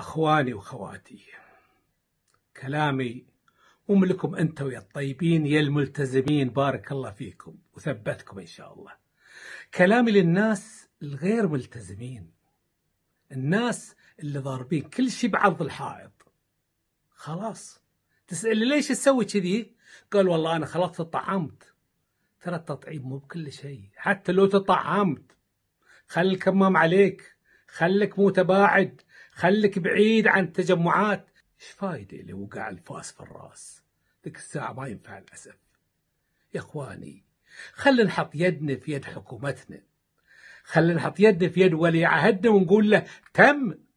أخواني وخواتي كلامي مو لكم أنتم يا الطيبين يا الملتزمين بارك الله فيكم وثبتكم إن شاء الله كلامي للناس الغير ملتزمين الناس اللي ضاربين كل شيء بعرض الحائط خلاص تسأل ليش تسوي كذي قال والله أنا خلاص تطعمت ترى التطعيم مو بكل شيء حتى لو تطعمت خلي الكمام عليك خلك متباعد خليك بعيد عن التجمعات ايش فايده اللي وقع الفاس في الراس ذيك الساعه ما ينفع للاسف يا اخواني خلينا نحط يدنا في يد حكومتنا خلينا نحط يدنا في يد ولي عهدنا ونقول له تم